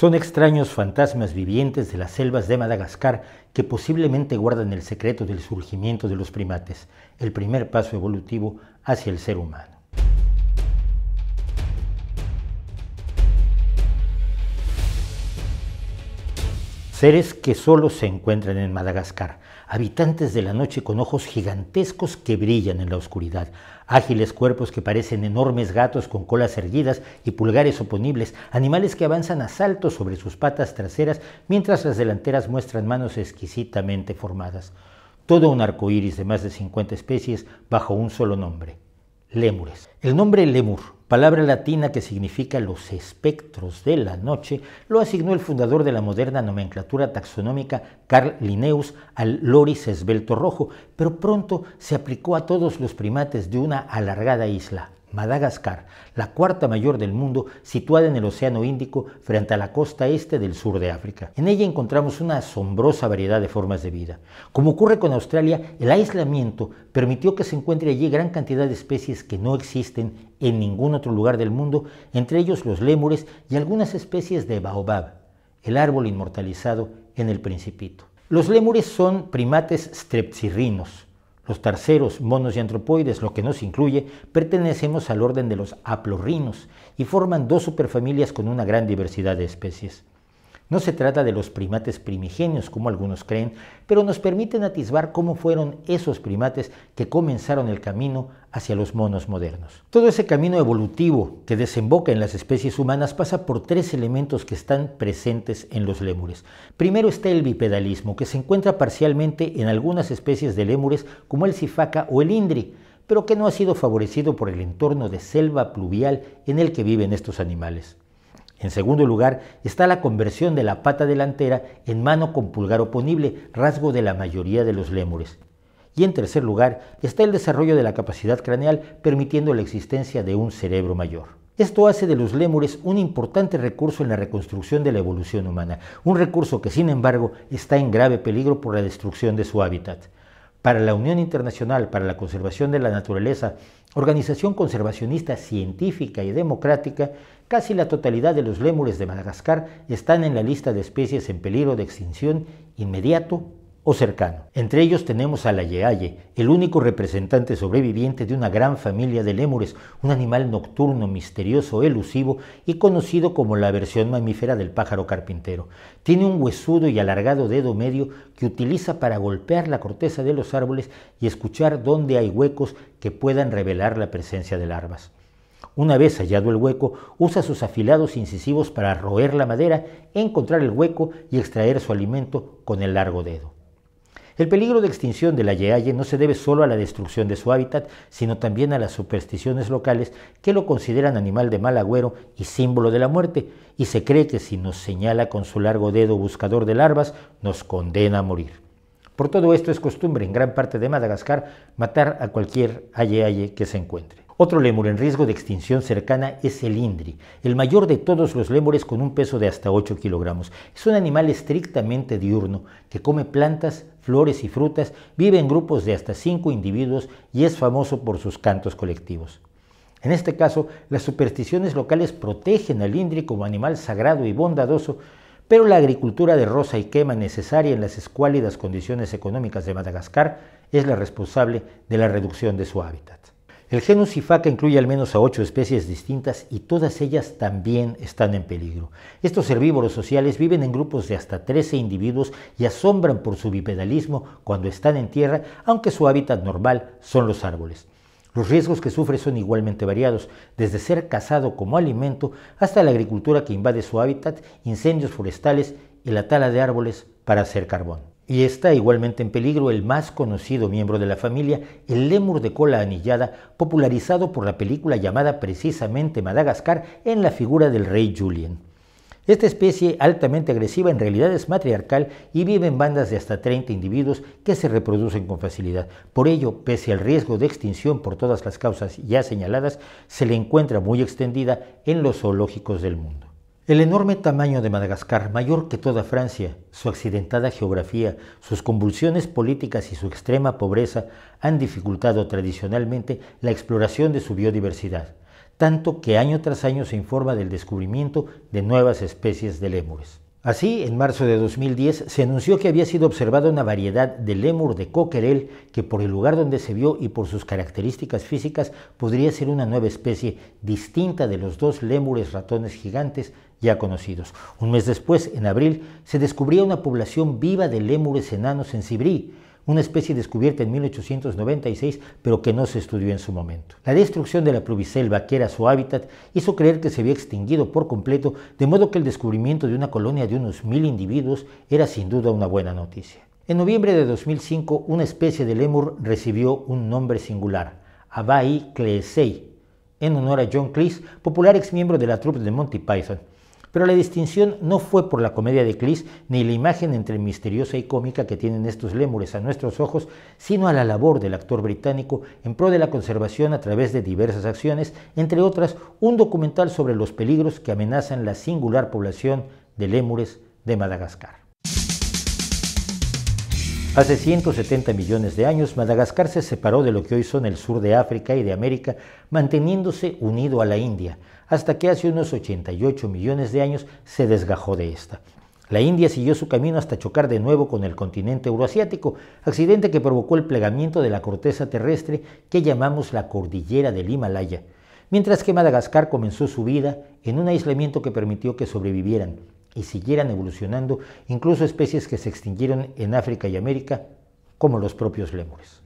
Son extraños fantasmas vivientes de las selvas de Madagascar que posiblemente guardan el secreto del surgimiento de los primates, el primer paso evolutivo hacia el ser humano. seres que solo se encuentran en Madagascar, habitantes de la noche con ojos gigantescos que brillan en la oscuridad, ágiles cuerpos que parecen enormes gatos con colas erguidas y pulgares oponibles, animales que avanzan a saltos sobre sus patas traseras mientras las delanteras muestran manos exquisitamente formadas. Todo un arco de más de 50 especies bajo un solo nombre, lémures. El nombre lemur palabra latina que significa los espectros de la noche, lo asignó el fundador de la moderna nomenclatura taxonómica Carl Linnaeus al loris esbelto rojo, pero pronto se aplicó a todos los primates de una alargada isla. Madagascar, la cuarta mayor del mundo, situada en el Océano Índico frente a la costa este del sur de África. En ella encontramos una asombrosa variedad de formas de vida. Como ocurre con Australia, el aislamiento permitió que se encuentre allí gran cantidad de especies que no existen en ningún otro lugar del mundo, entre ellos los lémures y algunas especies de baobab, el árbol inmortalizado en el Principito. Los lémures son primates strepsirrinos los terceros, monos y antropoides, lo que nos incluye, pertenecemos al orden de los aplorrinos y forman dos superfamilias con una gran diversidad de especies. No se trata de los primates primigenios, como algunos creen, pero nos permiten atisbar cómo fueron esos primates que comenzaron el camino hacia los monos modernos. Todo ese camino evolutivo que desemboca en las especies humanas pasa por tres elementos que están presentes en los lémures. Primero está el bipedalismo, que se encuentra parcialmente en algunas especies de lémures como el sifaca o el indri, pero que no ha sido favorecido por el entorno de selva pluvial en el que viven estos animales. En segundo lugar, está la conversión de la pata delantera en mano con pulgar oponible, rasgo de la mayoría de los lémures. Y en tercer lugar, está el desarrollo de la capacidad craneal permitiendo la existencia de un cerebro mayor. Esto hace de los lémures un importante recurso en la reconstrucción de la evolución humana, un recurso que sin embargo está en grave peligro por la destrucción de su hábitat para la Unión Internacional para la Conservación de la Naturaleza, organización conservacionista científica y democrática, casi la totalidad de los lémures de Madagascar están en la lista de especies en peligro de extinción inmediato cercano. Entre ellos tenemos a la yeaye, el único representante sobreviviente de una gran familia de lémures, un animal nocturno, misterioso, elusivo y conocido como la versión mamífera del pájaro carpintero. Tiene un huesudo y alargado dedo medio que utiliza para golpear la corteza de los árboles y escuchar dónde hay huecos que puedan revelar la presencia de larvas. Una vez hallado el hueco, usa sus afilados incisivos para roer la madera, encontrar el hueco y extraer su alimento con el largo dedo. El peligro de extinción de la aye-aye no se debe solo a la destrucción de su hábitat, sino también a las supersticiones locales que lo consideran animal de mal agüero y símbolo de la muerte, y se cree que si nos señala con su largo dedo buscador de larvas, nos condena a morir. Por todo esto es costumbre en gran parte de Madagascar matar a cualquier aye, que se encuentre. Otro lémur en riesgo de extinción cercana es el indri, el mayor de todos los lémures con un peso de hasta 8 kilogramos. Es un animal estrictamente diurno que come plantas, flores y frutas, vive en grupos de hasta 5 individuos y es famoso por sus cantos colectivos. En este caso, las supersticiones locales protegen al indri como animal sagrado y bondadoso, pero la agricultura de rosa y quema necesaria en las escuálidas condiciones económicas de Madagascar es la responsable de la reducción de su hábitat. El genus Ifaca incluye al menos a ocho especies distintas y todas ellas también están en peligro. Estos herbívoros sociales viven en grupos de hasta 13 individuos y asombran por su bipedalismo cuando están en tierra, aunque su hábitat normal son los árboles. Los riesgos que sufre son igualmente variados, desde ser cazado como alimento hasta la agricultura que invade su hábitat, incendios forestales y la tala de árboles para hacer carbón. Y está igualmente en peligro el más conocido miembro de la familia, el lémur de cola anillada, popularizado por la película llamada precisamente Madagascar en la figura del rey Julien. Esta especie altamente agresiva en realidad es matriarcal y vive en bandas de hasta 30 individuos que se reproducen con facilidad. Por ello, pese al riesgo de extinción por todas las causas ya señaladas, se le encuentra muy extendida en los zoológicos del mundo. El enorme tamaño de Madagascar, mayor que toda Francia, su accidentada geografía, sus convulsiones políticas y su extrema pobreza han dificultado tradicionalmente la exploración de su biodiversidad, tanto que año tras año se informa del descubrimiento de nuevas especies de lémures. Así, en marzo de 2010 se anunció que había sido observada una variedad de lémur de coquerel que por el lugar donde se vio y por sus características físicas podría ser una nueva especie distinta de los dos lémures ratones gigantes ya conocidos. Un mes después, en abril, se descubría una población viva de lémures enanos en Sibrí, una especie descubierta en 1896 pero que no se estudió en su momento. La destrucción de la pluviselva, que era su hábitat, hizo creer que se había extinguido por completo, de modo que el descubrimiento de una colonia de unos mil individuos era sin duda una buena noticia. En noviembre de 2005, una especie de lemur recibió un nombre singular, Abai Cleesei, en honor a John Cleese, popular exmiembro de la troupe de Monty Python. Pero la distinción no fue por la comedia de Clis ni la imagen entre misteriosa y cómica que tienen estos lémures a nuestros ojos, sino a la labor del actor británico en pro de la conservación a través de diversas acciones, entre otras un documental sobre los peligros que amenazan la singular población de lémures de Madagascar. Hace 170 millones de años, Madagascar se separó de lo que hoy son el sur de África y de América, manteniéndose unido a la India, hasta que hace unos 88 millones de años se desgajó de esta. La India siguió su camino hasta chocar de nuevo con el continente euroasiático, accidente que provocó el plegamiento de la corteza terrestre que llamamos la cordillera del Himalaya, mientras que Madagascar comenzó su vida en un aislamiento que permitió que sobrevivieran y siguieran evolucionando incluso especies que se extinguieron en África y América, como los propios lémures.